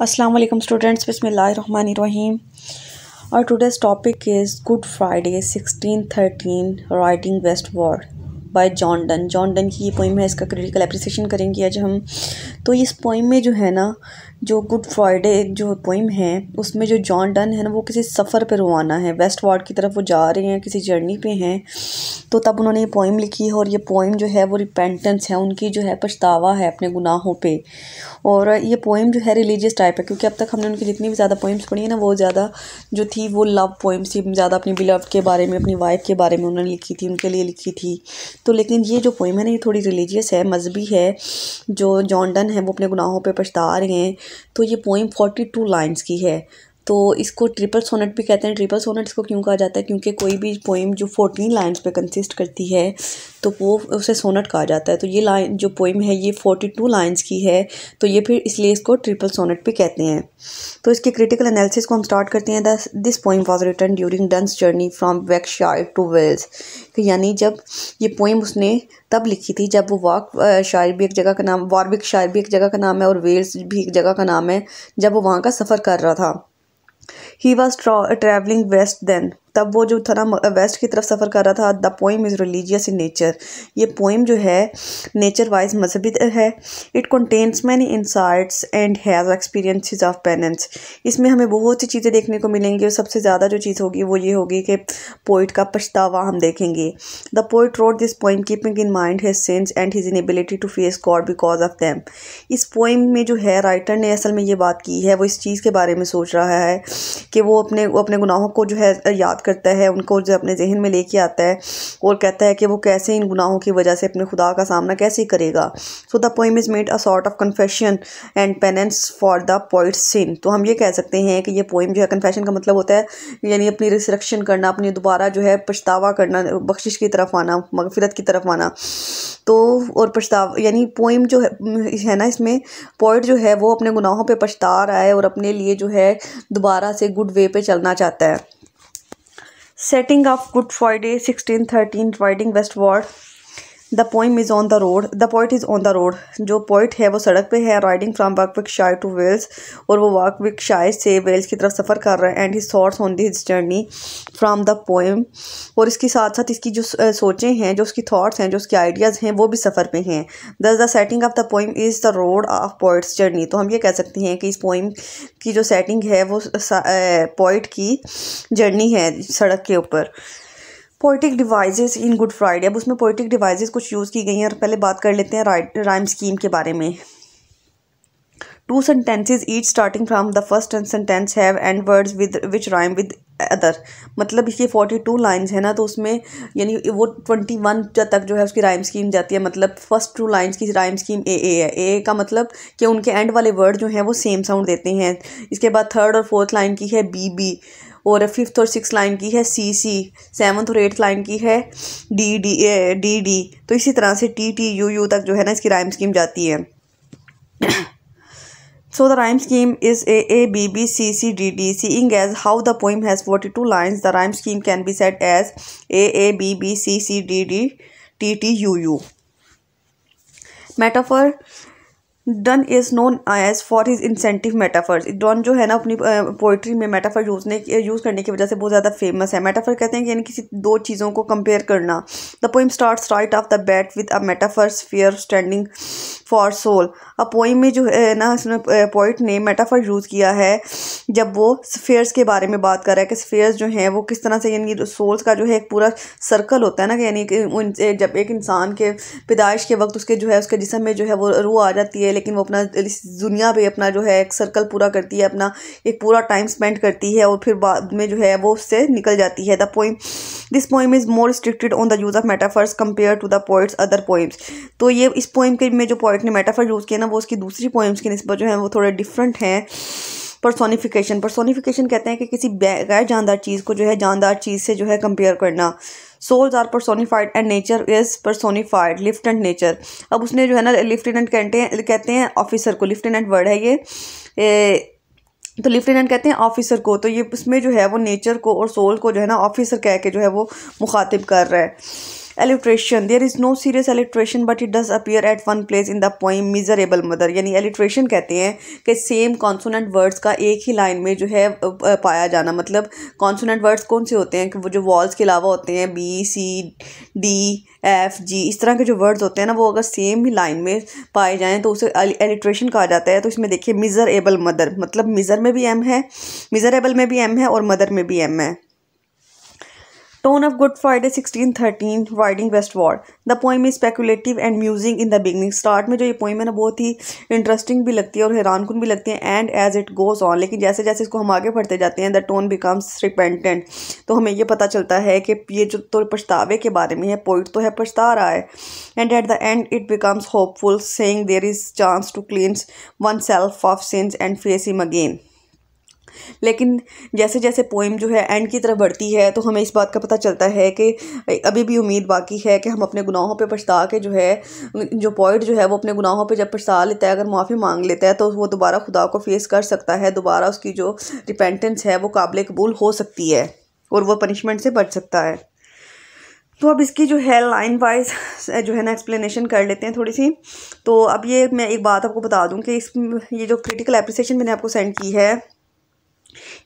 अस्सलाम वालेकुम स्टूडेंट्स रहीम और today's topic is Good Friday 1613 riding westward by John Donne John Donne की ये पोइम है इसका क्रिटिकल एप्रिसिएशन करेंगे आज हम तो इस पोइम में जो है ना जो गुड फ्राइडे जो पोइम है उसमें जो जॉन डन है ना वो किसी सफ़र पर रवाना है वेस्ट वार्ड की तरफ वो जा रहे हैं किसी जर्नी पे हैं तो तब उन्होंने ये पोइम लिखी है और ये पोइम जो है वो रिपेंटेंस है उनकी जो है पछतावा है अपने गुनाहों पर और ये पोइम जो है रिलीजियस टाइप है क्योंकि अब तक हमने उनकी जितनी भी ज़्यादा पोइम्स पढ़ी है ना वो ज़्यादा जो थी वो लव पोइम्स थी ज़्यादा अपनी बिलव के बारे में अपनी वाइफ के बारे में उन्होंने लिखी थी उनके लिए लिखी थी तो लेकिन ये जो पोइम है ना ये थोड़ी रिलीजियस है मजहबी है जो जॉन्डन है वो अपने गुनाहों पर पछता रहे हैं तो ये पोइम फोर्टी टू लाइन्स की है तो इसको ट्रिपल सोनेट भी कहते हैं ट्रिपल सोनेट इसको क्यों कहा जाता है क्योंकि कोई भी पोइम जो फोर्टीन लाइन्स पे कंसिस्ट करती है तो वो उसे सोनेट कहा जाता है तो ये लाइन जो पोइम है ये फोर्टी टू लाइन्स की है तो ये फिर इसलिए इसको ट्रिपल सोनेट भी कहते हैं तो इसके क्रिटिकल एनालिसिस को हम स्टार्ट करते हैं दस this poem was written during Donne's journey from Warwickshire to Wales यानी जब ये पोइम उसने तब लिखी थी जब वो वाक शायर भी एक जगह का नाम वार्विक शायर भी एक जगह का नाम है और वेल्स भी एक जगह का नाम है जब वो वहाँ का सफ़र कर रहा था He was tra traveling west then. तब वो जो था ना वेस्ट की तरफ सफ़र कर रहा था the poem is religious in nature ये पोइम जो है नेचर वाइज मजहबी है it contains many insights and has experiences of penance इसमें हमें बहुत सी चीज़ें देखने को मिलेंगी और सबसे ज़्यादा जो चीज़ होगी वो ये होगी कि पोइट का पछतावा हम देखेंगे the poet wrote this poem keeping in mind his sins and his inability to face God because of them इस पोइम में जो है राइटर ने असल में ये बात की है वो इस चीज़ के बारे में सोच रहा है कि वो अपने अपने गुनाहों को जो है याद करता है उनको जो अपने जहन में लेके आता है और कहता है कि वो कैसे इन गुनाहों की वजह से अपने खुदा का सामना कैसे करेगा so the poem is made a sort of confession and penance for the poet sin तो हम ये कह सकते हैं कि ये पोइम जो है कन्फेशन का मतलब होता है यानी अपनी रिसरक्शन करना अपनी दोबारा जो है पछतावा करना बख्शिश की तरफ आना मगफरत की तरफ आना तो और पछतावा यानी पोइम जो है, है ना इसमें पोइट जो है वो अपने गुनाहों पे पछता रहा है और अपने लिए जो है दोबारा से गुड वे पे चलना चाहता है setting up Good Friday 1613 riding westward the poem is on the road the poet is on the road जो पोइट है वो सड़क पे है राइडिंग फ्राम वाकविक शायर टू वेल्स और वो वाकविक शायर से वेल्स की तरफ सफ़र कर रहा है and he thoughts on this journey from the poem और इसके साथ साथ इसकी जो सोचें हैं जो उसकी थाट्स हैं जो उसके आइडियाज़ हैं वो भी सफ़र पर हैं thus the setting of the poem is the road of poet's journey तो हम ये कह सकते हैं कि इस पोइम की जो सेटिंग है वो पोइट की जर्नी है सड़क के ऊपर poetic devices in Good Friday अब उसमें पोइटिक डिवाइसेस कुछ यूज़ की गई हैं और पहले बात कर लेते हैं राइम स्कीम के बारे में two sentences each starting from the first sentence have end words with which rhyme with other मतलब इसकी फोर्टी टू लाइन्स हैं ना तो उसमें यानी वो ट्वेंटी वन तक जो है उसकी राइम स्कीम जाती है मतलब फर्स्ट टू लाइन्स की राइम स्कीम ए ए है ए का मतलब कि उनके एंड वाले वर्ड जो हैं वो सेम साउंड देते हैं इसके बाद थर्ड और फोर्थ लाइन की है बी बी और फिफ्थ और सिक्स लाइन की है सी सी सेवन्थ और एट्थ लाइन की है डी डी डी डी तो इसी तरह से टी टी यू यू तक जो है ना इसकी राइम स्कीम जाती है so the rhyme scheme is A A B B C C D D seeing as how the poem has forty two lines the rhyme scheme can be set as A A B B C C D D T T U U metaphor Donne is known as for his inventive metaphors Donne जो है ना अपनी poetry में metaphor use ने use करने की वजह से बहुत ज़्यादा फेमस है मेटाफर कहते हैं कि यानी किसी दो चीज़ों को कंपेयर करना the poem start start off the bat with a metaphors sphere standing for soul a poem में जो है ना इसमें पोइट ने मेटाफर यूज़ किया है जब वो स्फेयर्स के बारे में बात कर रहा है कि स्फेयर्स जो हैं वो किस तरह से यानी सोल्स का जो है एक पूरा सर्कल होता है ना कि यानी जब एक इंसान के पैदाइश के वक्त उसके जो है उसके जिसम में जो है वो रू आ जाती है है लेकिन वो अपना इस दुनिया पे अपना जो है एक सर्कल पूरा करती है अपना एक पूरा टाइम स्पेंड करती है और फिर बाद में जो है वो उससे निकल जाती है the poem this poem is more restricted on the use of metaphors compare to the poet's other poems तो ये इस पोइम के में जो पोइट ने मेटाफर यूज़ किया ना वो उसकी दूसरी पोइम्स की नस्बत जो है वो थोड़े डिफरेंट हैं परसोनीफिकेशन परसोनीफिकेशन कहते हैं कि किसी गैर जानदार चीज़ को जो है जानदार चीज़ से जो है कंपेयर करना souls are personified and nature is personified lieutenant nature अब उसने जो है ना लिफ्टिनेंट कहते हैं कहते हैं ऑफिसर को लिफ्टिनेंट वर्ड है ये ए, तो लेफ्टिनेंट कहते हैं ऑफिसर को तो ये उसमें जो है वो नेचर को और सोल को जो है ना ऑफिसर कह के जो है वो मुखातिब कर रहा है alliteration there is no serious alliteration but it does appear at one place in the poem miserable mother यानी एलिट्रेशन कहते हैं कि सेम कॉन्सोनेंट वर्ड्स का एक ही लाइन में जो है पाया जाना मतलब कॉन्सोनेंट वर्ड्स कौन से होते हैं कि वो जो वॉल्स के अलावा होते हैं B C D F G इस तरह के जो वर्ड्स होते हैं ना वो अगर सेम ही लाइन में पाए जाएँ तो उसे एलिट्रेशन कहा जाता है तो इसमें देखिए मिजरेबल मदर मतलब मिज़र में भी एम है मिज़रेबल में भी एम है और मदर में भी एम है Tone of Good Friday 1613 riding westward the poem is speculative and musing in the beginning start में जो ये पोइम है ना बहुत ही इंटरेस्टिंग भी लगती है और हैरान कन भी लगती है and as it goes on लेकिन जैसे जैसे इसको हम आगे बढ़ते जाते हैं द टोन बिकम्स रिपेंटेंट तो हमें ये पता चलता है कि ये जो तो पछतावे के बारे में है पोइट तो है पछता रहा है and at the end it becomes hopeful saying there is chance to clean one self of sins and face him again लेकिन जैसे जैसे पोइम जो है एंड की तरफ बढ़ती है तो हमें इस बात का पता चलता है कि अभी भी उम्मीद बाकी है कि हम अपने गुनाहों पे पछता के जो है जो पॉइंट जो है वो अपने गुनाहों पे जब पछता लेता है अगर माफ़ी मांग लेता है तो वो दोबारा खुदा को फेस कर सकता है दोबारा उसकी जो रिपेंटेंस है वो काबिल कबूल हो सकती है और वह पनिशमेंट से बच सकता है तो अब इसकी जो है लाइन वाइज जो है ना एक्सप्लेनेशन कर लेते हैं थोड़ी सी तो अब ये मैं एक बात आपको बता दूं कि इस ये जो क्रिटिकल एप्रिसिएशन मैंने आपको सेंड की है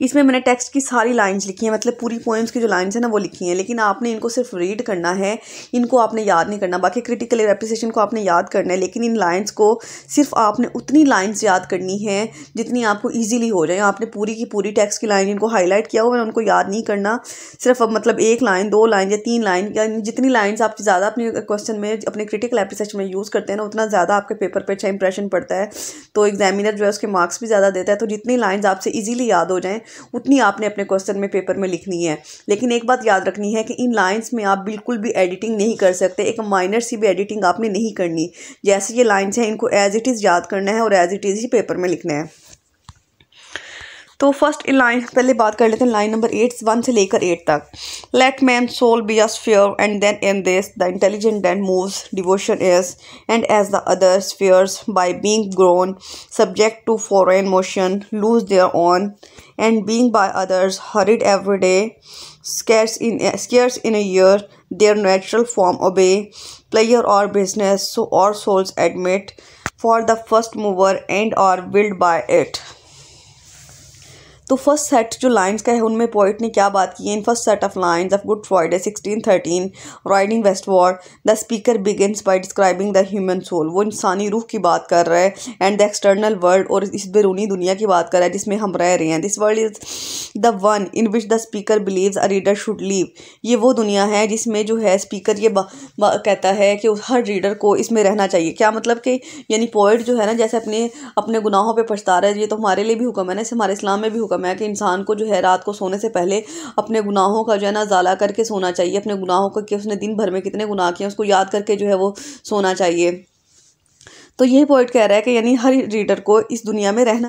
इसमें मैंने टेक्स्ट की सारी लाइंस लिखी हैं मतलब पूरी पोएम्स की जो लाइंस हैं ना वो लिखी हैं लेकिन आपने इनको सिर्फ रीड करना है इनको आपने याद नहीं करना बाकी क्रिटिकल एप्रिसिएशन को आपने याद करना है लेकिन इन लाइंस को सिर्फ आपने उतनी लाइंस याद करनी है जितनी आपको ईजिली हो जाए आपने पूरी की पूरी टेक्स्ट की लाइन इनको हाईलाइट किया हो मैंने उनको याद नहीं करना सिर्फ अब मतलब एक लाइन दो लाइन या तीन लाइन या जितनी लाइन्स आप ज़्यादा अपने क्वेश्चन में अपने क्रिटिकल एप्रिसिएशन में यूज़ करते हैं ना उतना ज़्यादा आपके पेपर पर अच्छा इंप्रेशन पड़ता है तो एग्जामिनर जो है उसके मार्क्स भी ज़्यादा देता है तो जितनी लाइन्स आपसे ईजिली याद हो हो जाएं उतनी आपने अपने क्वेश्चन में पेपर में लिखनी है लेकिन एक बात याद रखनी है कि इन लाइन्स में आप बिल्कुल भी एडिटिंग नहीं कर सकते एक माइनर सी भी एडिटिंग आपने नहीं करनी जैसे ये लाइन्स हैं इनको एज इट इज़ याद करना है और एज इट इज़ ही पेपर में लिखना है तो फर्स्ट इन लाइन पहले बात कर लेते हैं लाइन नंबर एट वन से लेकर एट तक let man soul be a sphere and then in this the intelligent then moves devotion is and as the other spheres by being grown subject to foreign motion lose their own and being by others hurried every day scarce in scarce in a year their natural form obey pleasure or business so our souls admit for the first mover and are whirled by it तो first set जो lines का है उनमें poet ने क्या बात की है in first set of lines of Good Friday 1613 thirteen riding westward the speaker begins by describing the human soul वो इंसानी रूह की बात कर रहा है एंड द एक्सटर्नल वर्ल्ड और इस बैरूनी दुनिया की बात कर रहा है जिसमें हम रह रहे हैं this world is the one in which the speaker believe a reader should live ये वो दुनिया है जिसमें जो है स्पीकर ये कहता है कि हर रीडर को इसमें रहना चाहिए क्या मतलब कि यानी पोइट जो है ना जैसे अपने अपने गुनाहों पर पछता रहा है ये तो हमारे लिए भी हुक्म है ना इस हमारे इस्लाम में भी हुक्म हुक्म है कि इंसान को जो है रात को सोने से पहले अपने गुनाहों का जो है ना जला करके सोना चाहिए अपने गुनाहों का कि उसने दिन भर में कितने गुनाह किए उसको याद करके जो है वो सोना चाहिए तो यही पॉइंट कह रहा है कि यानी हर रीडर को इस दुनिया में रहना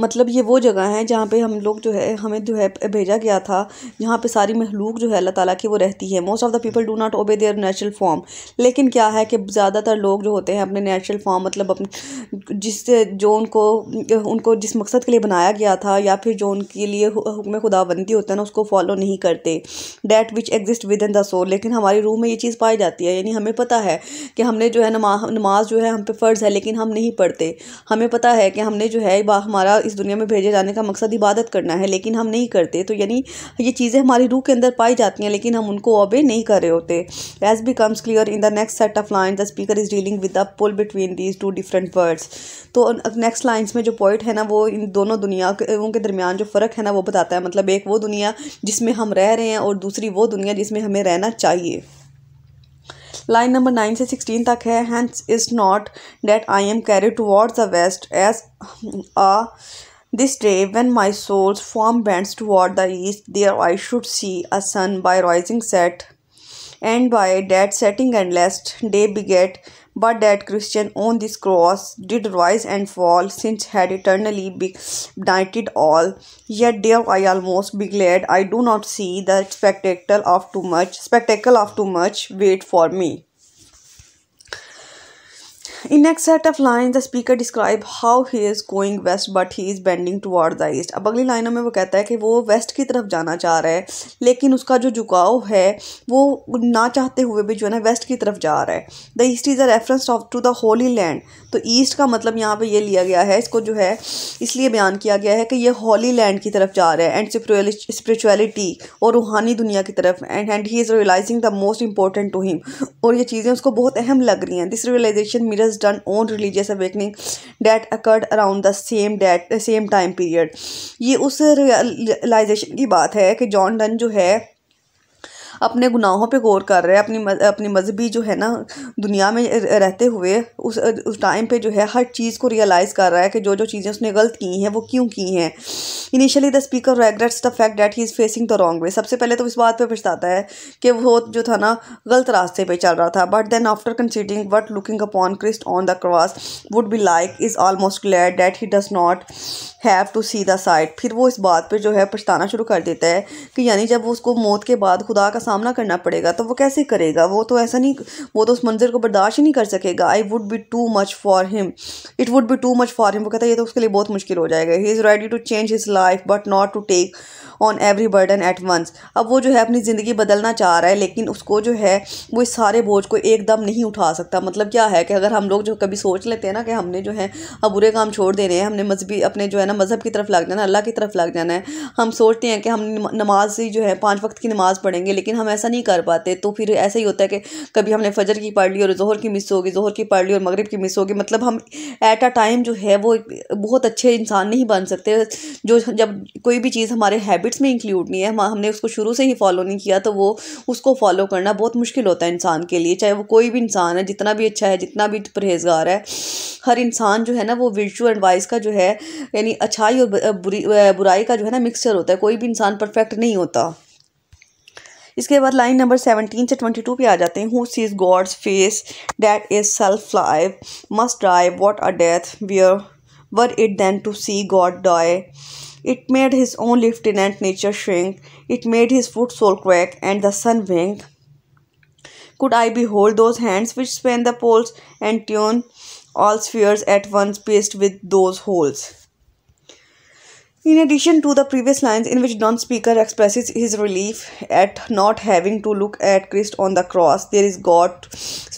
मतलब ये वो जगह हैं जहाँ पे हम लोग जो है हमें जो है भेजा गया था जहाँ पे सारी महलूक जो है अल्लाह ताला की वो रहती है most of the people do not obey their natural form लेकिन क्या है कि ज़्यादातर लोग जो होते हैं अपने नेचुरल फॉर्म मतलब अपने जिससे जो उनको उनको जिस मकसद के लिए बनाया गया था या फिर जो उनके लिए हुक्म खुदाबंदी होता है ना उसको फॉलो नहीं करते that which exist within the soul लेकिन हमारी रूह में ये चीज़ पाई जाती है यानी हमें पता है कि हमने जो है नमा नमाज जो है हम पे फ़र्ज़ है लेकिन हम नहीं पढ़ते हमें पता है कि हमने जो है हमारा इस दुनिया में भेजे जाने का मकसद इबादत करना है लेकिन हम नहीं करते तो यानी ये चीज़ें हमारी रूह के अंदर पाई जाती हैं लेकिन हम उनको ऑबे नहीं कर रहे होते as becomes clear in the next set of line the speaker is dealing with the pull between these two different worlds तो नेक्स्ट लाइन्स में जो पॉइंट है ना वो इन दोनों दुनिया के दरमियान जो फ़र्क है ना वो बताता है मतलब एक वो दुनिया जिसमें हम रह रहे हैं और दूसरी वो दुनिया जिसमें हमें रहना चाहिए Line number nine to sixteen. तक है not that I am carried towards the west as वेस्ट This day, when my soul's form bends toward the east, there I should see a sun by rising set, and by that setting and last day beget but that Christian on this cross did rise and fall, since had eternally benighted all. Yet dare I almost be glad I do not see the spectacle of too much spectacle of too much wait for me. In next set of lines, the speaker describe how he is going west but he is bending towards the east. अब अगली लाइनों में वो कहता है कि वो waste की तरफ जाना चाह रहा है लेकिन उसका जो झुकाव है वो ना चाहते हुए भी जो है ना वेस्ट की तरफ जा रहा है the east is a reference of to the holy land तो ईस्ट का मतलब यहाँ पे ये लिया गया है इसको जो है इसलिए बयान किया गया है कि ये होली लैंड की तरफ जा रहा है एंड स्परिचुअलिटी और रूहानी दुनिया की तरफ and and he is realising the most important to him और ये चीज़ें उसको बहुत अहम लग रही हैं this realisation mirrors Donne own religious awakening that occurred around the same date same time period ये उस रियलाइजेशन की बात है कि जॉन डन जो है अपने गुनाहों पे गौर कर रहा है अपनी मज, अपनी मजहबी जो है ना दुनिया में रहते हुए उस उस टाइम पे जो है हर चीज़ को रियलाइज़ कर रहा है कि जो जो चीज़ें उसने गलत की हैं वो क्यों की हैं initially the speaker regrets the fact that he is facing the wrong way सबसे पहले तो इस बात पर पछताता है कि वो जो था ना गलत रास्ते पर चल रहा था but then after considering what looking upon Christ on the cross would be like is almost glad that he does not have to see the sight फिर वो इस बात पर जो है पछताना शुरू कर देता है कि यानी जब वो उसको मौत के बाद खुदा का सामना करना पड़ेगा तो वो कैसे करेगा वो तो ऐसा नहीं वो तो उस मंजर को बर्दाश्त ही नहीं कर सकेगा I would be too much for him it would be too much for him वो कहता है ये तो उसके लिए बहुत मुश्किल हो जाएगा he is ready to change his life but not to take on every burden at once अब वो जो है अपनी ज़िंदगी बदलना चाह रहा है लेकिन उसको जो है वो इस सारे बोझ को एकदम नहीं उठा सकता मतलब क्या है कि अगर हम लोग जो कभी सोच लेते हैं ना कि हमने जो है अब बुरे काम छोड़ देने हैं हमने मजहबी अपने जो है ना मज़हब की तरफ लग जाना है अल्लाह की तरफ लग जाना है हम सोचते हैं कि हम नमाज ही जो है पाँच वक्त की नमाज़ पढ़ेंगे लेकिन हम ऐसा नहीं कर पाते तो फिर ऐसा ही होता है कि कभी हमने फजर की पढ़ ली और जहर की मिस होगी जहर की पढ़ ली और मगरब की मिस होगी मतलब हम ऐट अ टाइम जो है वो बहुत अच्छे इंसान नहीं बन सकते जो जब कोई भी चीज़ हमारे हैबिट हैबिट्स में इंक्लूड नहीं है हाँ, हमने उसको शुरू से ही फॉलो नहीं किया तो वो उसको फॉलो करना बहुत मुश्किल होता है इंसान के लिए चाहे वो कोई भी इंसान है जितना भी अच्छा है जितना भी परहेजगार है हर इंसान जो है ना वो वर्चू एंड वाइस का जो है यानी अच्छाई और बुरी बुराई का जो है ना मिक्सचर होता है कोई भी इंसान परफेक्ट नहीं होता इसके बाद लाइन नंबर सेवनटीन से ट्वेंटी टू पर आ जाते हैं who sees God's face that is self life must drive what are death where were it then to see God die It made his own lieutenant nature shrink, it made his foot sole quake, and the sun wink. Could I behold those hands which span the poles and tune all spheres at once pierced with those holes? In addition to the previous lines in which Don Speaker expresses his relief at not having to look at Christ on the cross, there is God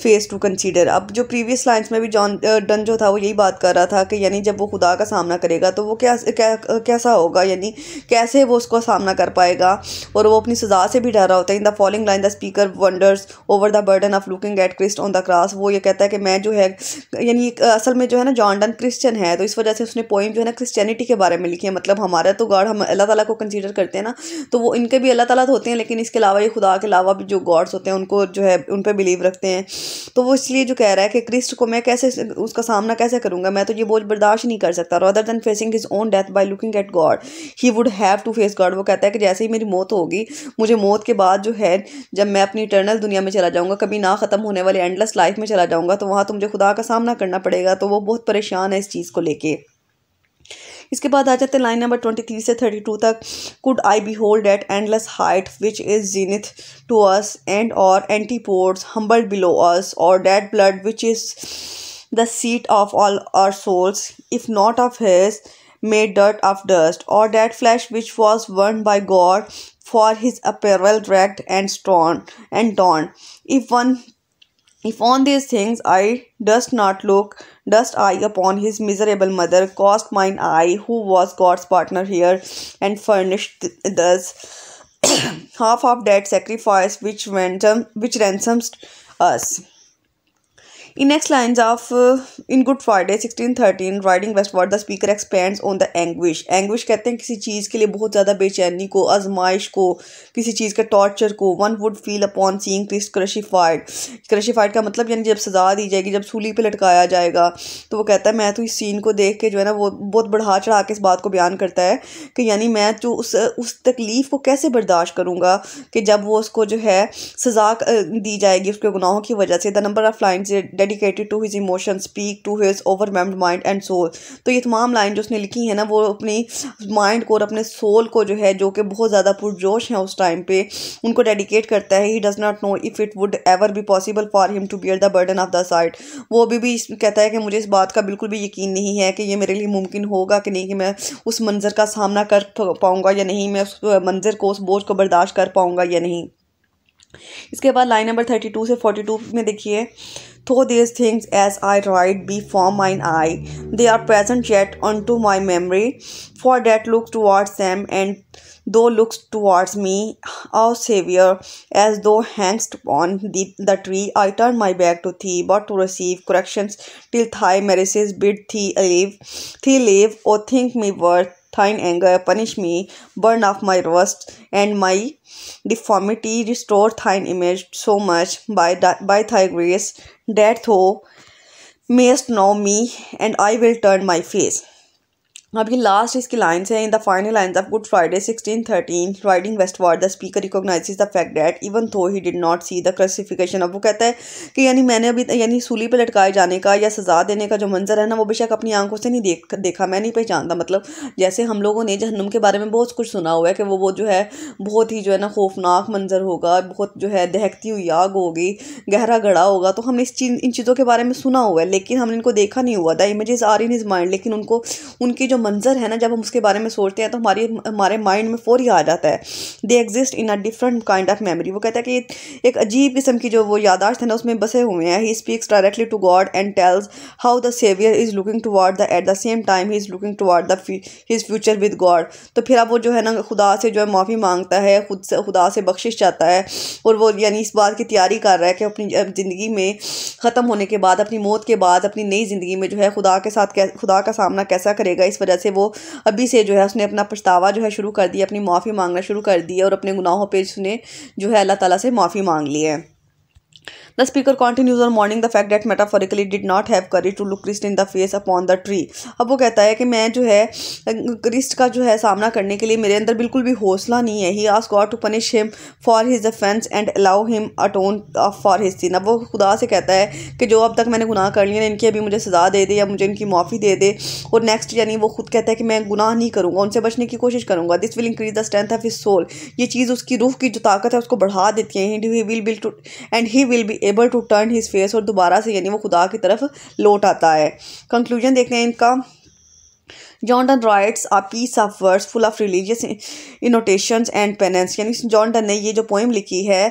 face to consider अब जो previous lines में भी John Donne जो था वो यही बात कर रहा था कि यानी जब वो खुदा का सामना करेगा तो वो क्या, क्या कैसा होगा यानी कैसे वो उसको सामना कर पाएगा और वो अपनी सजा से भी डर रहा होता है in the following line the speaker wonders over the burden of looking at Christ on the cross वो ये कहता है कि मैं जो है यानी असल में जो है ना जॉन डन क्रिश्चन है तो इस वजह से उसने पोइम जो है ना क्रिस्चैनिटी के बारे में लिखी है मतलब हमारा तो गॉड हम अल्लाह ताला को कंसीडर करते हैं ना तो वो इनके भी अल्लाह ताला तो होते हैं लेकिन इसके अलावा ये खुदा के अलावा भी जो गॉड्स होते हैं उनको जो है उन पर बिलीव रखते हैं तो वो इसलिए जो कह रहा है कि क्रिस्ट को मैं कैसे उसका सामना कैसे करूँगा मैं तो ये बोझ बर्दाश्त नहीं कर सकता rather than facing his own death by looking at God he would have to face God वो कहता है कि जैसे ही मेरी मौत होगी मुझे मौत के बाद जो है जब मैं अपनी इटर्नल दुनिया में चला जाऊँगा कभी ना ख़त्म होने वाली एंडलेस लाइफ में चला जाऊँगा तो वहाँ तो मुझे खुदा का सामना करना पड़ेगा तो वो बहुत परेशान है इस चीज़ को लेके इसके बाद आ जाते हैं लाइन नंबर ट्वेंटी थ्री से थर्टी टू तक could I be hold at endless height which is zenith to us and our antipodes humble below us or that blood which is the seat of all our souls if not of his made dirt of dust, or that flesh which was burned by God for his apparel racked and torn and torn. If one if on these things I durst not look, durst I upon his miserable mother, cost mine eye, who was God's partner here, and furnished thus half of that sacrifice which, went, which ransoms us. In next lines of uh, in Good Friday 1613 riding westward the speaker expands on the anguish. Anguish कहते हैं किसी चीज़ के लिए बहुत ज़्यादा बेचैनी को आजमाइश को किसी चीज़ के टॉर्चर को one would feel upon seeing Christ crucified crucified का मतलब यानी जब सजा दी जाएगी जब सूली पे लटकाया जाएगा तो वो कहता है मैं तो इस सीन को देख के जो है ना वो बहुत बढ़ा चढ़ा के इस बात को बयान करता है कि यानी मैं जो तो उस उस तकलीफ़ को कैसे बर्दाश्त करूँगा कि जब वो उसको जो है सजा दी जाएगी उसके गुनाहों की वजह से the number of line dead dedicated to his emotion speak to his overwhelmed mind and soul तो ये तमाम लाइन जो उसने लिखी है ना वो अपनी माइंड को और अपने सोल को जो है जो कि बहुत ज़्यादा पुरजोश हैं उस टाइम पे उनको डेडिकेट करता है he does not know if it would ever be possible for him to bear the burden of the sight वो अभी भी कहता है कि मुझे इस बात का बिल्कुल भी यकीन नहीं है कि ये मेरे लिए मुमकिन होगा कि नहीं कि मैं उस मंज़र का सामना कर पाऊँगा या नहीं मैं उस मंज़र को उस बोझ को बर्दाश्त कर पाऊँगा या नहीं इसके बाद लाइन नंबर थर्टी टू से फोर्टी टू में देखिए Though these things as I write be mine eye, they are present yet unto my memory, for that look towards them and thou looks towards me, O Saviour, as thou hangest upon the, the tree, I turn my back to thee, but to receive corrections till thy mercies bid thee leave, thee leave, O think me worth thine anger punish me burn off my rust and my deformity restore thine image so much by that by thy grace that thou mayest know me and i will turn my face अब ये last इसकी lines हैं in the final lines of Good Friday thirteen riding westward the speaker recognise the fact that even though he did not see the crucifixion अब वो कहता है कि यानी मैंने अभी यानी सूली पर लटकाए जाने का या सजा देने का जो मंजर है ना वो बेशक अपनी आंखों से नहीं देख देखा मैं नहीं पहचानता मतलब जैसे हम लोगों ने जहनुम के बारे में बहुत कुछ सुना हुआ है कि वो वो जो है बहुत ही जो है ना खौफनाक मंजर होगा बहुत जो है दहकती हुई आग होगी गहरा गड़ा होगा तो हमने इस चीज इन चीज़ों के बारे में सुना हुआ है लेकिन हमने इनको देखा नहीं हुआ था images are in his mind लेकिन उनको उनकी जो मंज़र है ना जब हम उसके बारे में सोचते हैं तो हमारी हमारे माइंड में फ़ौरी आ जाता है they exist in a different kind of memory वो कहता है कि एक अजीब किस्म की जो वो यादाश्त है ना उसमें बसे हुए हैं he speaks directly to God and tells how the saviour is looking toward the at the same time he is looking toward the his future with God तो फिर अब वो जो है ना खुदा से जो है माफ़ी मांगता है खुद से खुदा से बख्शिश चाहता है और वो यानी इस बात की तैयारी कर रहा है कि अपनी ज़िंदगी में ख़त्म होने के बाद अपनी मौत के बाद अपनी नई ज़िंदगी में जो है खुदा के साथ खुदा का सामना कैसा करेगा इस वजह वजह से वो अभी से जो है उसने अपना पछतावा जो है शुरू कर दिया अपनी माफ़ी मांगना शुरू कर दी है और अपने गुनाहों पर उसने जो है अल्लाह ताला से माफ़ी मांग ली है speaker continues continues morning the the fact that did not not have courage to look Christ in the face upon the tree अब वो कहता है कि मैं जो है क्रिस्ट का जो है सामना करने के लिए मेरे अंदर बिल्कुल भी हौसला नहीं है ही आज God to punish him for his offence and allow him atone for his sin अब वो खुदा से कहता है कि जो अब तक मैंने गुनाह कर लिया इनकी अभी मुझे सज़ा दे दे या मुझे इनकी माफ़ी दे दे और नेक्स्ट यानी वो खुद कहता है कि मैं गुनाह नहीं करूँगा उनसे बचने की कोशिश करूँगा this will increase the strength of his soul ये चीज़ उसकी रूह की जो ताकत है उसको बढ़ा देती है and he will be able to turn his face और दोबारा से यानी वो खुदा की तरफ लौट आता है कंक्लूजन देखते हैं इनका John Donne writes a piece of words full of religious annotations and penance यानी डन ने ये जो पोइम लिखी है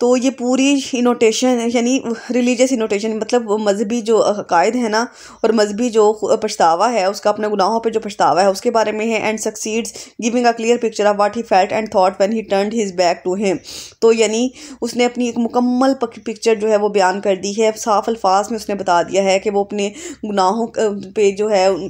तो ये पूरी इनोटेशन यानी रिलीजियस इनोटेशन मतलब मजहबी जो अकायद है ना और मजहबी जो पछतावा है उसका अपने गुनाहों पर जो पछतावा है उसके बारे में है and succeeds giving a clear picture of what he felt and thought when he turn his back to him तो यानी उसने अपनी एक मुकम्मल पिक्चर जो है वो बयान कर दी है साफ अल्फाज में उसने बता दिया है कि वो अपने गुनाहों पर जो है उन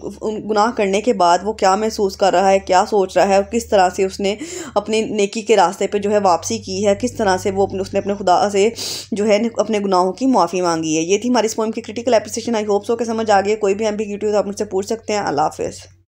गुनाह करने के बाद वो क्या महसूस कर रहा है क्या सोच रहा है और किस तरह से उसने अपने नेकी के रास्ते पर जो है वापसी की है किस तरह से वो अपने उसने अपने खुदा से जो है अपने गुनाहों की माफ़ी मांगी है ये थी हमारी इस पोइम की critical appreciation I hope so के समझ आ गई कोई भी एम्बिग्यूटी हो तो आप मुझसे पूछ सकते हैं अल्लाह हाफिज़